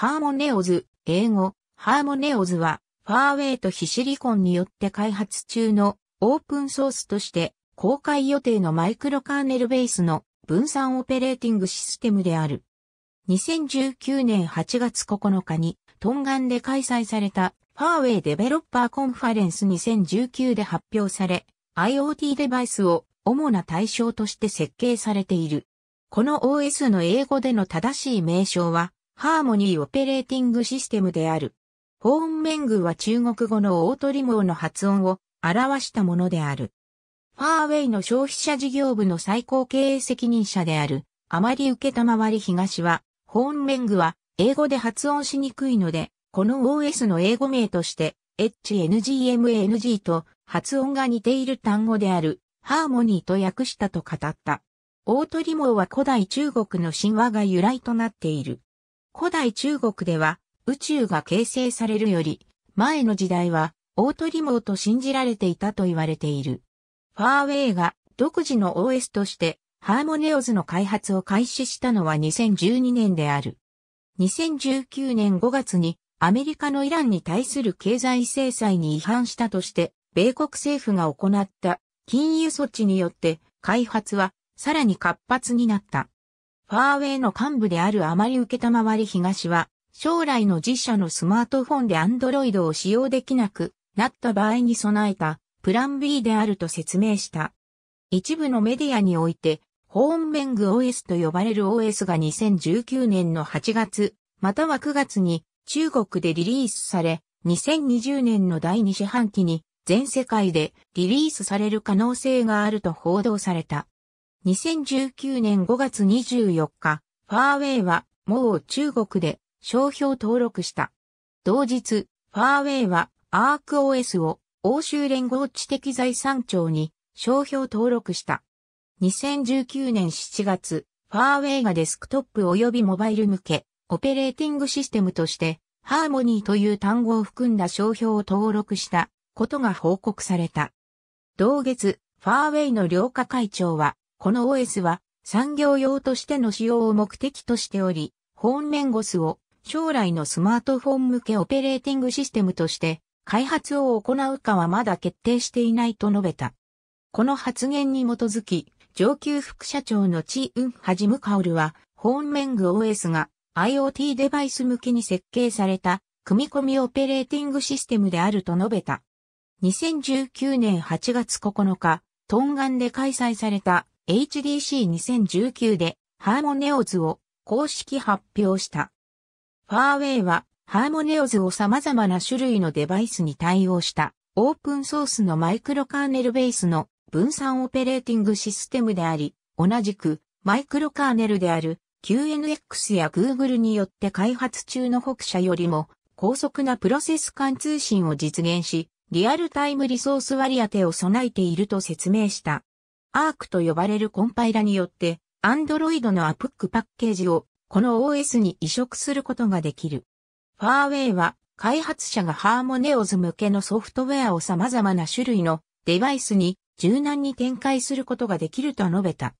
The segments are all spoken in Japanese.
ハーモネオズ、英語、ハーモネオズは、ファーウェイとヒシリコンによって開発中のオープンソースとして公開予定のマイクロカーネルベースの分散オペレーティングシステムである。2019年8月9日にトンガンで開催されたファーウェイデベロッパーコンファレンス2019で発表され、IoT デバイスを主な対象として設計されている。この OS の英語での正しい名称は、ハーモニーオペレーティングシステムである。ホーンメングは中国語のオートリモーの発音を表したものである。ファーウェイの消費者事業部の最高経営責任者である、あまり受けたまわり東は、ホーンメングは英語で発音しにくいので、この OS の英語名として、HNGMANG と発音が似ている単語である、ハーモニーと訳したと語った。オートリモーは古代中国の神話が由来となっている。古代中国では宇宙が形成されるより前の時代は大取りリと信じられていたと言われている。ファーウェイが独自の OS としてハーモネオズの開発を開始したのは2012年である。2019年5月にアメリカのイランに対する経済制裁に違反したとして米国政府が行った金融措置によって開発はさらに活発になった。ファーウェイの幹部であるあまり受けたまわり東は、将来の自社のスマートフォンでアンドロイドを使用できなくなった場合に備えたプラン B であると説明した。一部のメディアにおいて、ホーンメング OS と呼ばれる OS が2019年の8月、または9月に中国でリリースされ、2020年の第2四半期に全世界でリリースされる可能性があると報道された。2019年5月24日、ファーウェイは、もう中国で商標登録した。同日、ファーウェイは、アーク OS を欧州連合知的財産庁に商標登録した。2019年7月、ファーウェイがデスクトップ及びモバイル向け、オペレーティングシステムとして、ハーモニーという単語を含んだ商標を登録したことが報告された。同月、ファーウェイの両化会長は、この OS は産業用としての使用を目的としており、本ンゴスを将来のスマートフォン向けオペレーティングシステムとして開発を行うかはまだ決定していないと述べた。この発言に基づき、上級副社長のチ・ウン・ハジム・カオルは、本面グ。OS が IoT デバイス向きに設計された組み込みオペレーティングシステムであると述べた。2019年8月9日、トンガンで開催された HDC2019 でハーモネオズを公式発表した。ファーウェイはハーモネオズを様々な種類のデバイスに対応したオープンソースのマイクロカーネルベースの分散オペレーティングシステムであり、同じくマイクロカーネルである QNX や Google によって開発中の北社よりも高速なプロセス間通信を実現し、リアルタイムリソース割り当てを備えていると説明した。アークと呼ばれるコンパイラによって、Android のアプックパッケージをこの OS に移植することができる。ファーウェイは開発者がハーモネオズ向けのソフトウェアを様々な種類のデバイスに柔軟に展開することができると述べた。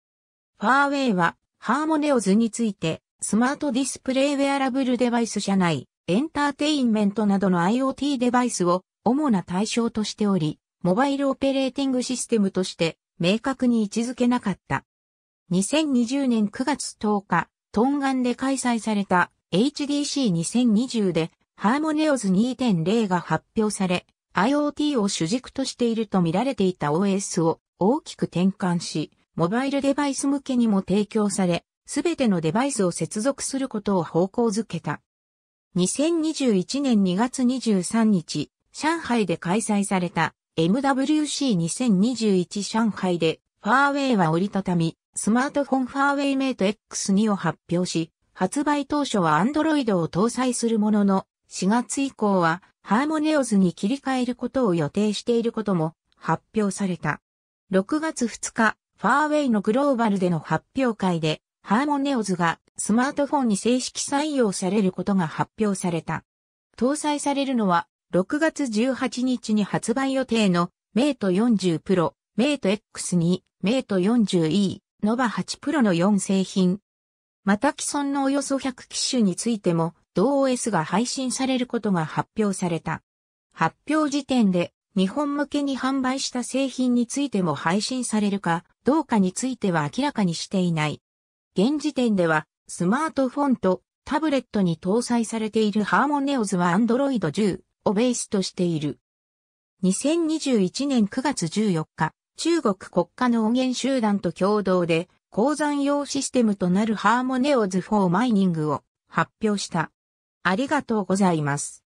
ファーウェイはハーモネオズについてスマートディスプレイウェアラブルデバイス社内、エンターテインメントなどの IoT デバイスを主な対象としており、モバイルオペレーティングシステムとして明確に位置づけなかった。2020年9月10日、トンガンで開催された HDC2020 でハーモネオズ2.0が発表され、IoT を主軸としていると見られていた OS を大きく転換し、モバイルデバイス向けにも提供され、すべてのデバイスを接続することを方向づけた。2021年2月23日、上海で開催された MWC2021 上海で、ファーウェイは折りたたみ、スマートフォンファーウェイメイト X2 を発表し、発売当初は Android を搭載するものの、4月以降は、ハーモネオズに切り替えることを予定していることも発表された。6月2日、ファーウェイのグローバルでの発表会で、ハーモネオズがスマートフォンに正式採用されることが発表された。搭載されるのは6月18日に発売予定のメイト40プロ、メイト X2、メイト 40E、ノバ8プロの4製品。また既存のおよそ100機種についても、同 OS が配信されることが発表された。発表時点で、日本向けに販売した製品についても配信されるかどうかについては明らかにしていない。現時点では、スマートフォンとタブレットに搭載されているハーモネオズは Android 10、をベースとしている。2021年9月14日、中国国家農源集団と共同で、鉱山用システムとなるハーモネオズ・フォー・マイニングを発表した。ありがとうございます。